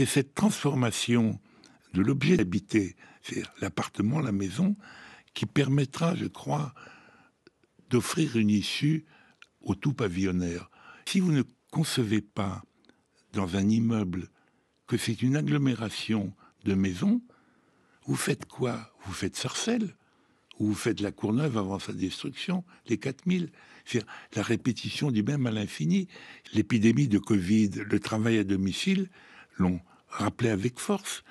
c'est cette transformation de l'objet habité, c'est l'appartement, la maison, qui permettra, je crois, d'offrir une issue au tout pavillonnaire. Si vous ne concevez pas dans un immeuble que c'est une agglomération de maisons, vous faites quoi Vous faites Sarcelles ou vous faites la Courneuve avant sa destruction, les 4000. C'est la répétition du même à l'infini. L'épidémie de Covid, le travail à domicile l'ont rappeler avec force.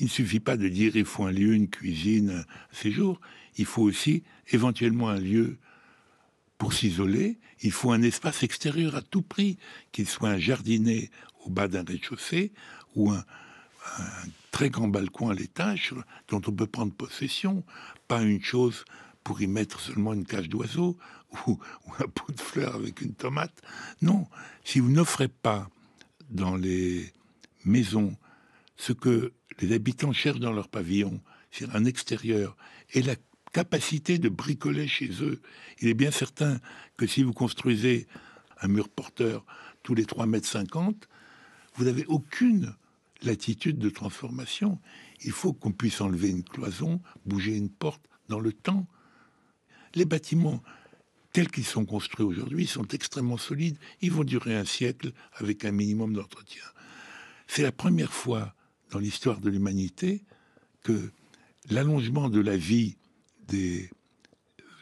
Il ne suffit pas de dire il faut un lieu, une cuisine, un séjour. Il faut aussi éventuellement un lieu pour s'isoler. Il faut un espace extérieur à tout prix, qu'il soit un jardinet au bas d'un rez-de-chaussée ou un, très grand balcon à l'étage dont on peut prendre possession, pas une chose pour y mettre seulement une cage d'oiseau ou, ou, un pot de fleurs avec une tomate. Non, si vous n'offrez pas dans les maisons ce que les habitants cherchent dans leur pavillon, c'est un extérieur, et la capacité de bricoler chez eux. Il est bien certain que si vous construisez un mur porteur tous les 3,50 mètres, vous n'avez aucune latitude de transformation. Il faut qu'on puisse enlever une cloison, bouger une porte dans le temps. Les bâtiments tels qu'ils sont construits aujourd'hui sont extrêmement solides. Ils vont durer un siècle avec un minimum d'entretien. C'est la première fois dans l'histoire de l'humanité que l'allongement de la vie des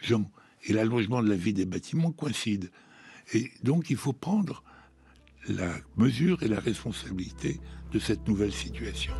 gens et l'allongement de la vie des bâtiments coïncident. Et donc il faut prendre la mesure et la responsabilité de cette nouvelle situation.